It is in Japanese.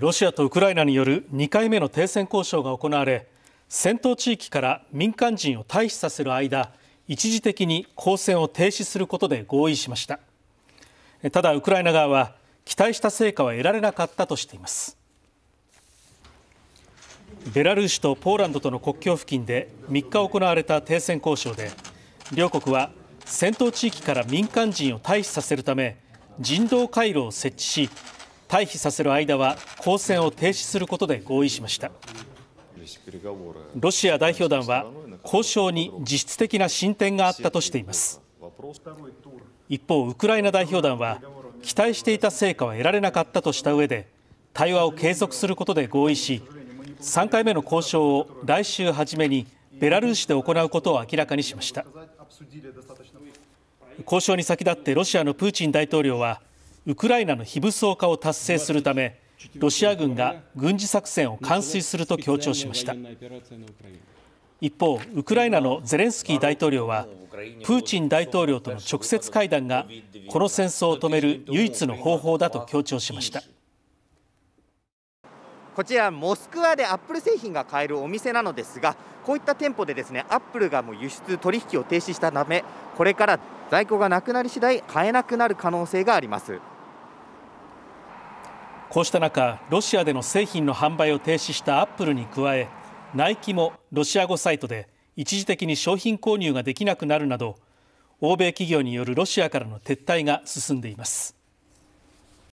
ロシアとウクライナによる2回目の停戦交渉が行われ戦闘地域から民間人を退避させる間一時的に交戦を停止することで合意しましたただウクライナ側は期待した成果は得られなかったとしていますベラルーシとポーランドとの国境付近で3日行われた停戦交渉で両国は戦闘地域から民間人を退避させるため人道回廊を設置し退避させる間は交戦を停止することで合意しましたロシア代表団は交渉に実質的な進展があったとしています一方ウクライナ代表団は期待していた成果は得られなかったとした上で対話を継続することで合意し3回目の交渉を来週初めにベラルーシで行うことを明らかにしました交渉に先立ってロシアのプーチン大統領はウクライナの非武装化を達成するためロシア軍が軍事作戦を完遂すると強調しました一方ウクライナのゼレンスキー大統領はプーチン大統領との直接会談がこの戦争を止める唯一の方法だと強調しましたこちらモスクワでアップル製品が買えるお店なのですがこういった店舗でですねアップルがもう輸出取引を停止したためこれから在庫がなくなり次第買えなくなる可能性がありますこうした中ロシアでの製品の販売を停止したアップルに加えナイキもロシア語サイトで一時的に商品購入ができなくなるなど欧米企業によるロシアからの撤退が進んでいます